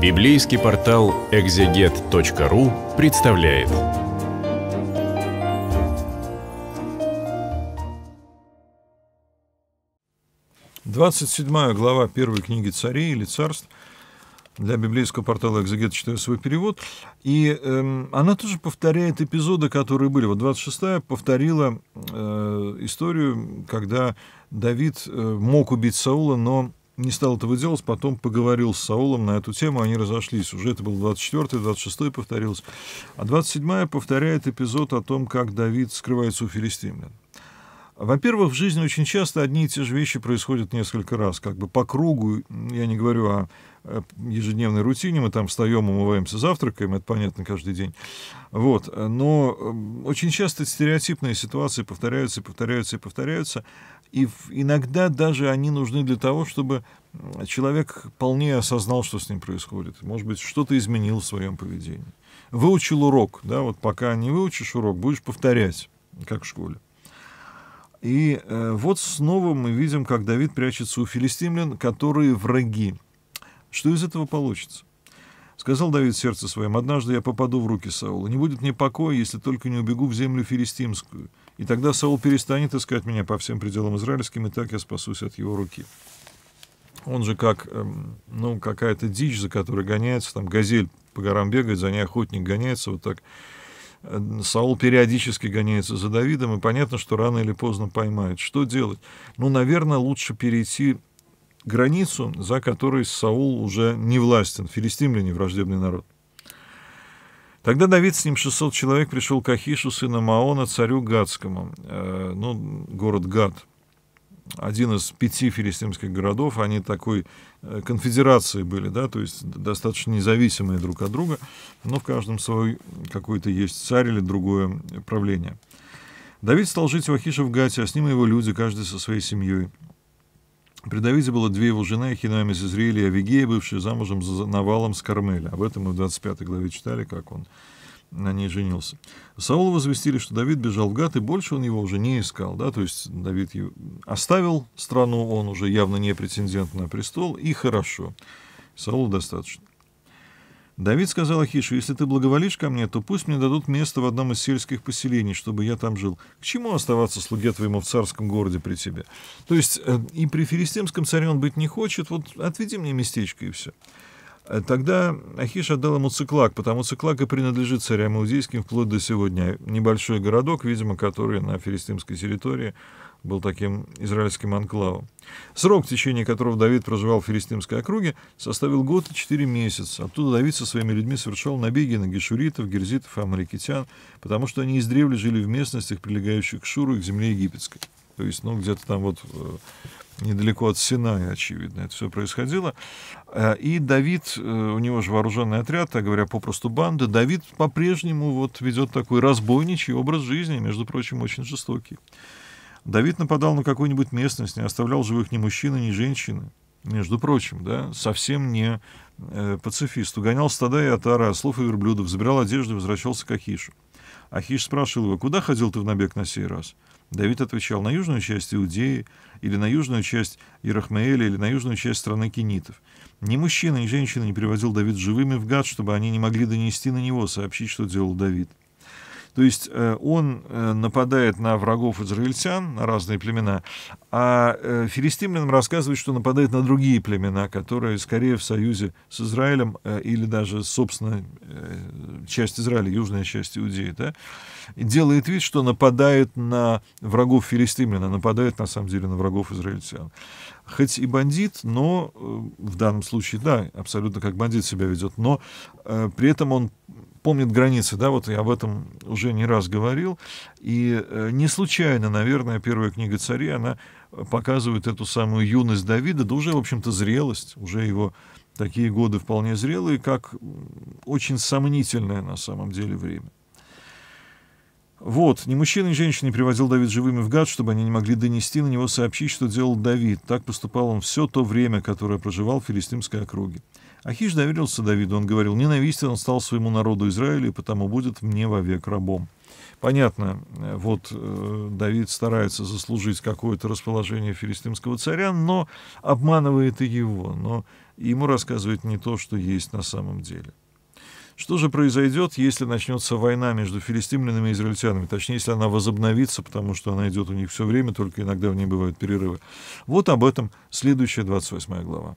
Библейский портал экзегет.ру представляет. Двадцать седьмая глава первой книги царей или царств для библейского портала «Экзегет» читаю свой перевод. И э, она тоже повторяет эпизоды, которые были. Вот 26-я повторила э, историю, когда Давид э, мог убить Саула, но не стал этого делать, потом поговорил с Саулом на эту тему, они разошлись. Уже это был 24-й, 26-й повторилось, А 27-я повторяет эпизод о том, как Давид скрывается у филистимлян. Во-первых, в жизни очень часто одни и те же вещи происходят несколько раз, как бы по кругу, я не говорю о э, ежедневной рутине, мы там встаем, умываемся, завтракаем, это понятно каждый день. Вот. Но эм, очень часто стереотипные ситуации повторяются, повторяются и повторяются, и иногда даже они нужны для того, чтобы человек полнее осознал, что с ним происходит. Может быть, что-то изменил в своем поведении. Выучил урок, да, вот пока не выучишь урок, будешь повторять, как в школе. И э, вот снова мы видим, как Давид прячется у филистимлян, которые враги. Что из этого получится? Сказал Давид сердце своим, «Однажды я попаду в руки Саула. Не будет мне покоя, если только не убегу в землю филистимскую. И тогда Саул перестанет искать меня по всем пределам израильским, и так я спасусь от его руки». Он же как, эм, ну, какая-то дичь, за которой гоняется, там газель по горам бегает, за ней охотник гоняется, вот так Э, Саул периодически гоняется за Давидом, и понятно, что рано или поздно поймает. Что делать? Ну, наверное, лучше перейти границу, за которой Саул уже не властен. Филистимляне – враждебный народ. Тогда Давид с ним 600 человек пришел к Ахишу, сына Маона, царю Гадскому. Э, ну, город Гад – один из пяти филистимских городов, они такой э, конфедерации были, да, то есть достаточно независимые друг от друга, но в каждом свой какой-то есть царь или другое правление. Давид стал жить в Ахиша в Гате, а с ним и его люди, каждый со своей семьей. При Давиде было две его жены, Ахинам из Израиля и Авигея, бывшая замужем за Навалом с Кармеля. Об этом мы в 25 главе читали, как он на ней женился. Саулу возвестили, что Давид бежал в Гат, и больше он его уже не искал. Да? То есть Давид оставил страну, он уже явно не претендент на престол, и хорошо. Саулу достаточно. Давид сказал Ахишу, если ты благоволишь ко мне, то пусть мне дадут место в одном из сельских поселений, чтобы я там жил. К чему оставаться слуге твоему в царском городе при тебе? То есть э, и при филистимском царе он быть не хочет, вот отведи мне местечко и все. Тогда Ахиш отдал ему циклак, потому циклак и принадлежит царям иудейским вплоть до сегодня. Небольшой городок, видимо, который на филистимской территории был таким израильским анклавом. Срок, в течение которого Давид проживал в филистимской округе, составил год и четыре месяца. Оттуда Давид со своими людьми совершал набеги на гешуритов, герзитов, и амаликитян, потому что они издревле жили в местностях, прилегающих к Шуру и к земле египетской то есть, ну, где-то там вот э, недалеко от Синая, очевидно, это все происходило. Э, и Давид, э, у него же вооруженный отряд, так говоря, попросту банда, Давид по-прежнему вот ведет такой разбойничий образ жизни, между прочим, очень жестокий. Давид нападал на какую-нибудь местность, не оставлял живых ни мужчины, ни женщины. Между прочим, да, совсем не э, пацифист. Угонял стада и отара, слов и верблюдов, забирал одежду и возвращался к Ахишу. Ахиш спрашивал его, куда ходил ты в набег на сей раз? Давид отвечал, на южную часть Иудеи, или на южную часть Ирахмаэля, или на южную часть страны кенитов. Ни мужчина, ни женщина не приводил Давид живыми в гад, чтобы они не могли донести на него, сообщить, что делал Давид. То есть э, он э, нападает на врагов израильтян, на разные племена, а э, филистимлянам рассказывает, что нападает на другие племена, которые скорее в союзе с Израилем или даже, собственно, часть Израиля, южная часть Иудеи, да, делает вид, что нападает на врагов Филистимляна, нападает на самом деле на врагов израильтян. Хоть и бандит, но в данном случае, да, абсолютно как бандит себя ведет, но при этом он помнит границы, да, вот я об этом уже не раз говорил, и э, не случайно, наверное, первая книга царей, она э, показывает эту самую юность Давида, да уже, в общем-то, зрелость, уже его такие годы вполне зрелые, как очень сомнительное на самом деле время. Вот, ни мужчина, ни женщина не привозил Давид живыми в гад, чтобы они не могли донести на него сообщить, что делал Давид. Так поступал он все то время, которое проживал в филистимской округе. Ахиш доверился Давиду, он говорил, ненавистен он стал своему народу Израилю, и потому будет мне вовек рабом. Понятно, э, вот э, Давид старается заслужить какое-то расположение филистимского царя, но обманывает и его, но ему рассказывает не то, что есть на самом деле. Что же произойдет, если начнется война между филистимлянами и израильтянами? Точнее, если она возобновится, потому что она идет у них все время, только иногда в ней бывают перерывы. Вот об этом следующая 28 глава.